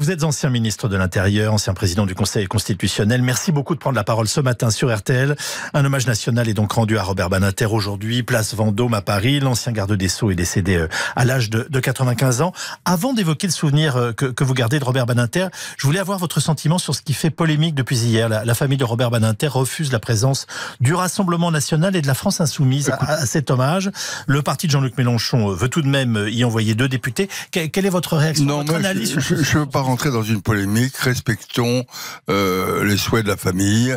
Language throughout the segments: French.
Vous êtes ancien ministre de l'Intérieur, ancien président du Conseil constitutionnel. Merci beaucoup de prendre la parole ce matin sur RTL. Un hommage national est donc rendu à Robert Baninter aujourd'hui, place Vendôme à Paris. L'ancien garde des Sceaux est décédé euh, à l'âge de, 95 ans. Avant d'évoquer le souvenir euh, que, vous gardez de Robert Baninter, je voulais avoir votre sentiment sur ce qui fait polémique depuis hier. La, famille de Robert Baninter refuse la présence du Rassemblement national et de la France insoumise à, cet hommage. Le parti de Jean-Luc Mélenchon euh, veut tout de même y envoyer deux députés. quelle est votre réaction, non, votre je, rentrer dans une polémique, respectons euh, les souhaits de la famille.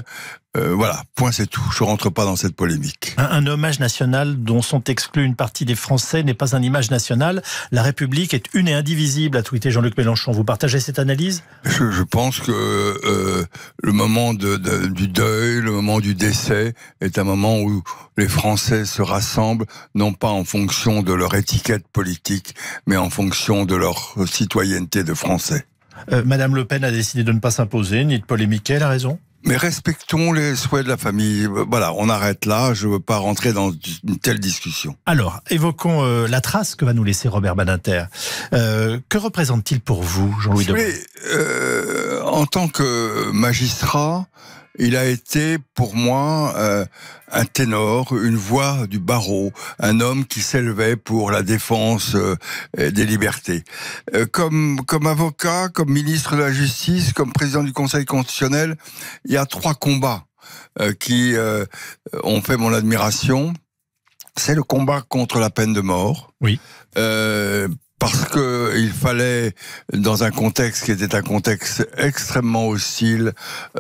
Euh, voilà, point c'est tout. Je rentre pas dans cette polémique. Un, hommage national dont sont exclus une partie des Français n'est pas un image national. La République est une et indivisible, a tweeté Jean-Luc Mélenchon. Vous partagez cette analyse je, pense que euh, le moment du deuil, le moment du décès est un moment où les Français se rassemblent, non pas en fonction de leur étiquette politique, mais en fonction de leur citoyenneté de Français. Euh, Madame Le Pen a décidé de ne pas s'imposer, ni de polémiquer, elle a raison mais respectons les souhaits de la famille. Euh, voilà, on arrête là. Je ne veux pas rentrer dans une telle discussion. Alors, évoquons euh, la trace que va nous laisser Robert Badinter. que représente-t-il pour vous, Jean-Louis Debré euh, En tant que magistrat, il a été pour moi euh, un ténor, une voix du barreau, un homme qui s'élevait pour la défense euh, des libertés. Euh, comme, comme avocat, comme ministre de la Justice, comme président du Conseil constitutionnel, il y a trois combats qui ont fait mon admiration. C'est le combat contre la peine de mort. Oui. Euh, parce qu'il fallait, dans un contexte qui était un contexte extrêmement hostile,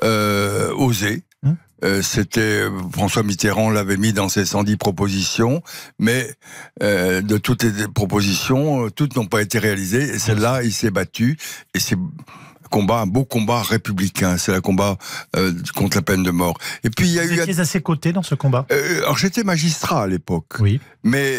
euh, oser. Hein euh, c'était François Mitterrand l'avait mis dans ses 110 propositions, mais euh, de toutes les propositions, toutes n'ont pas été réalisées. Et celle-là, il s'est battu et c'est combat, un beau combat républicain. C'est le combat contre la peine de mort. Et puis il y a Vous étiez à ses côtés dans ce combat. alors j'étais magistrat à l'époque. Oui. Mais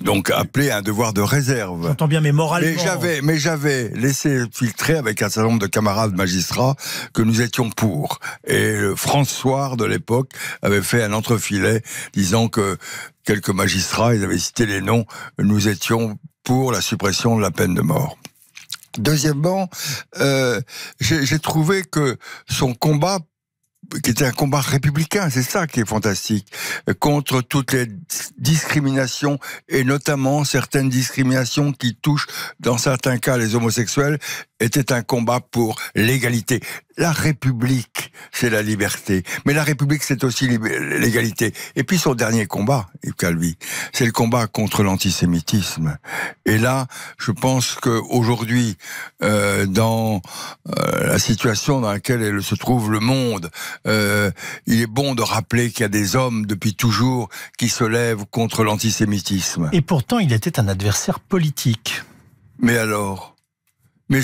donc appelé à un devoir de réserve. J'entends bien, mais moralement. Mais j'avais, mais j'avais laissé filtrer avec un certain nombre de camarades magistrats que nous étions pour. Et François de l'époque avait fait un entrefilet disant que quelques magistrats, ils avaient cité les noms, nous étions pour la suppression de la peine de mort. Deuxièmement, euh, j'ai trouvé que son combat qui était un combat républicain, c'est ça qui est fantastique, contre toutes les discriminations, et notamment certaines discriminations qui touchent, dans certains cas, les homosexuels, était un combat pour l'égalité. La République, c'est la liberté. Mais la République, c'est aussi l'égalité. Et puis son dernier combat, Yves Calvi, c'est le combat contre l'antisémitisme. Et là, je pense qu'aujourd'hui, euh, dans euh, la situation dans laquelle se trouve le monde, euh, il est bon de rappeler qu'il y a des hommes depuis toujours qui se lèvent contre l'antisémitisme. Et pourtant, il était un adversaire politique. Mais alors mais,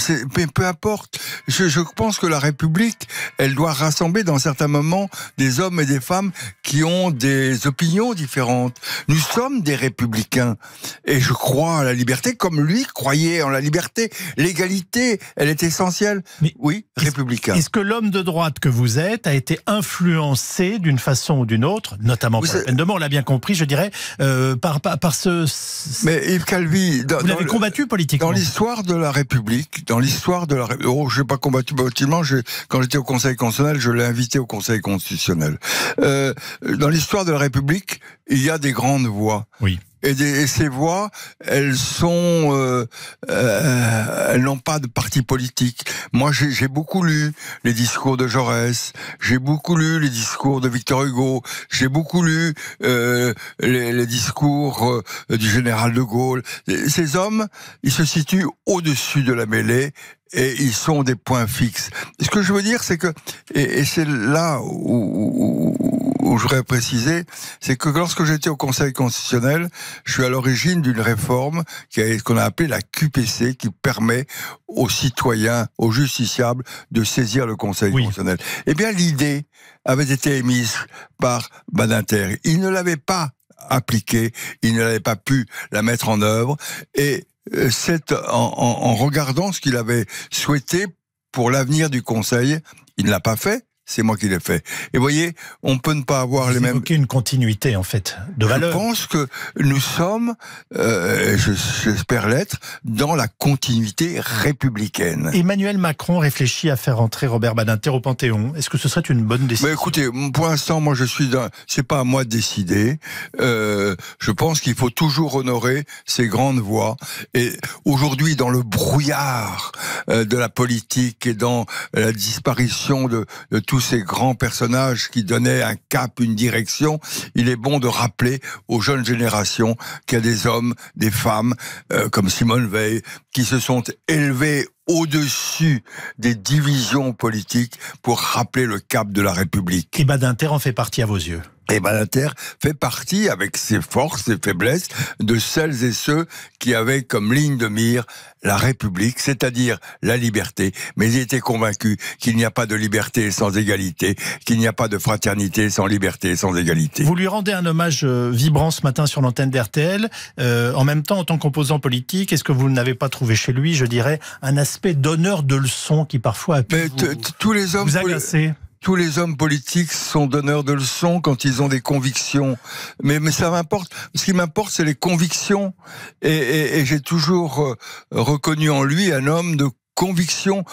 peu importe. Je, je, pense que la République, elle doit rassembler dans certains moments des hommes et des femmes qui ont des opinions différentes. Nous sommes des républicains. Et je crois à la liberté comme lui croyait en la liberté. L'égalité, elle est essentielle. Mais oui, républicain. Est-ce que l'homme de droite que vous êtes a été influencé d'une façon ou d'une autre, notamment par la on l'a bien compris, je dirais, euh, par, par, ce... Mais Yves Calvi... vous l'avez combattu politiquement. Dans l'histoire de la République, dans l'histoire de la oh, je n'ai pas combattu bâtiment, quand j'étais au Conseil constitutionnel, je l'ai invité au Conseil constitutionnel. Euh, dans l'histoire de la République, il y a des grandes voix. Oui et, et ces voix, elles sont, euh, euh, elles n'ont pas de parti politique. Moi, j'ai beaucoup lu les discours de Jaurès, j'ai beaucoup lu les discours de Victor Hugo, j'ai beaucoup lu euh, les, les, discours euh, du général de Gaulle. Ces hommes, ils se situent au-dessus de la mêlée et ils sont des points fixes. Ce que je veux dire, c'est que, et, et c'est là où où je voudrais préciser, c'est que lorsque j'étais au Conseil constitutionnel, je suis à l'origine d'une réforme qu'on a appelée la QPC, qui permet aux citoyens, aux justiciables, de saisir le Conseil constitutionnel. Eh bien, l'idée avait été émise par Badinter. Il ne l'avait pas appliquée, il ne l'avait pas pu la mettre en œuvre, et euh, c'est en, en regardant ce qu'il avait souhaité pour l'avenir du Conseil, il ne l'a pas fait, c'est moi qui l'ai fait. Et vous voyez, on peut ne pas avoir les mêmes. une continuité en fait de valeur. Je pense que nous sommes, euh, j'espère l'être, dans la continuité républicaine. Emmanuel Macron réfléchit à faire entrer Robert Badinter au Panthéon. Est-ce que ce serait une bonne décision Mais écoutez, pour l'instant, moi je suis, c'est pas à moi de décider. Euh, je pense qu'il faut toujours honorer ces grandes voix. Et aujourd'hui, dans le brouillard euh, de la politique et dans la disparition de, de tout tous ces grands personnages qui donnaient un cap, une direction, il est bon de rappeler aux jeunes générations qu'il y a des hommes, des femmes, euh, comme Simone Veil, qui se sont élevés au-dessus des divisions politiques pour rappeler le cap de la République. Et Badinter en fait partie à vos yeux. Et eh ben fait partie, avec ses forces, et faiblesses, de celles et ceux qui avaient comme ligne de mire la République, c'est-à-dire la liberté. Mais ils étaient convaincus qu'il n'y a pas de liberté sans égalité, qu'il n'y a pas de fraternité sans liberté, sans égalité. Vous lui rendez un hommage euh, vibrant ce matin sur l'antenne d'RTL. Euh, en même temps, en tant qu'opposant politique, est-ce que vous n'avez pas trouvé chez lui, je dirais, un aspect d'honneur de leçon qui parfois a pu tous les hommes, vous agacer tous les hommes politiques sont donneurs de leçons quand ils ont des convictions. Mais, mais ça m'importe. Ce qui m'importe, c'est les convictions. Et, et j'ai toujours euh, reconnu en lui un homme de conviction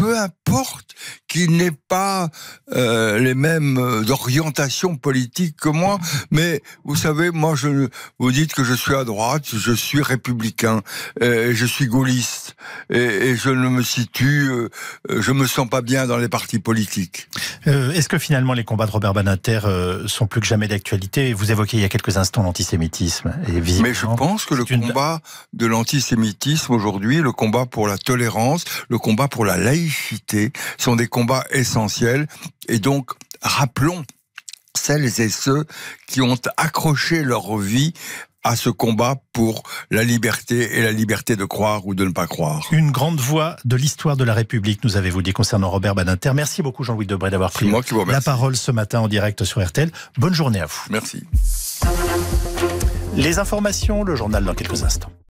peu importe qu'il n'ait pas euh, les mêmes euh, orientations politiques que moi, mais vous savez, moi, je, vous dites que je suis à droite, je suis républicain, euh, je suis gaulliste, et, je ne me situe, je je me sens pas bien dans les partis politiques. Est-ce que finalement les combats de Robert Banater sont plus que jamais d'actualité Vous évoquiez il y a quelques instants l'antisémitisme. Mais je pense que le combat de l'antisémitisme aujourd'hui, le combat pour la tolérance, le combat pour la laïcité, sont des combats essentiels. Et donc, rappelons celles et ceux qui ont accroché leur vie à ce combat pour la liberté et la liberté de croire ou de ne pas croire. Une grande voix de l'histoire de la République, nous avez-vous dit concernant Robert Badinter. Merci beaucoup Jean-Louis Debré d'avoir pris la parole ce matin en direct sur RTL. Bonne journée à vous. Merci. Les informations, le journal dans quelques instants.